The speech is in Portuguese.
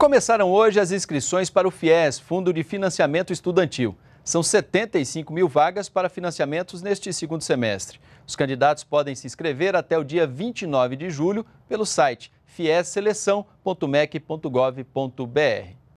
Começaram hoje as inscrições para o FIES, Fundo de Financiamento Estudantil. São 75 mil vagas para financiamentos neste segundo semestre. Os candidatos podem se inscrever até o dia 29 de julho pelo site fiesseleção.mec.gov.br.